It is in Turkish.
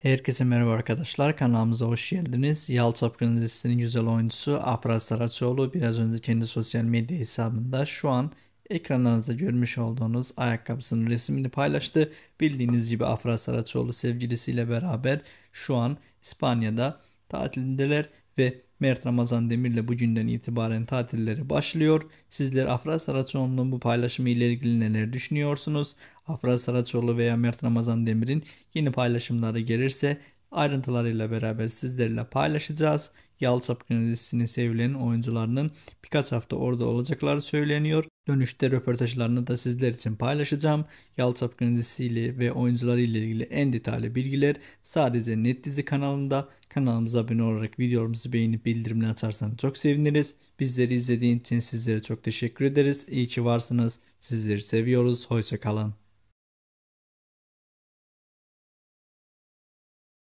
Herkese merhaba arkadaşlar kanalımıza hoş geldiniz. Yal Çapkın güzel oyuncusu Afra Saraçoğlu biraz önce kendi sosyal medya hesabında şu an ekranlarınızda görmüş olduğunuz ayakkabısının resmini paylaştı. Bildiğiniz gibi Afra Saraçoğlu sevgilisiyle beraber şu an İspanya'da tatilindeler ve Mert Ramazan Demir'le bugünden itibaren tatilleri başlıyor. Sizler Afra Saraçoğlu'nun bu paylaşımı ile ilgili neler düşünüyorsunuz? Afra Saraçoğlu veya Mert Ramazan Demir'in yeni paylaşımları gelirse ayrıntılarıyla beraber sizlerle paylaşacağız. Yalçapkın dizisinin sevilen oyuncularının birkaç hafta orada olacakları söyleniyor. Dönüşte röportajlarını da sizler için paylaşacağım. Yalçapkın dizisiyle ve oyuncuları ile ilgili en detaylı bilgiler sadece Net Dizi kanalında. Kanalımıza abone olarak videolarımızı beğenip bildirimleri açarsanız çok seviniriz. Bizleri izlediğiniz için sizlere çok teşekkür ederiz. İyi ki varsınız. Sizleri seviyoruz. Hoşçakalın.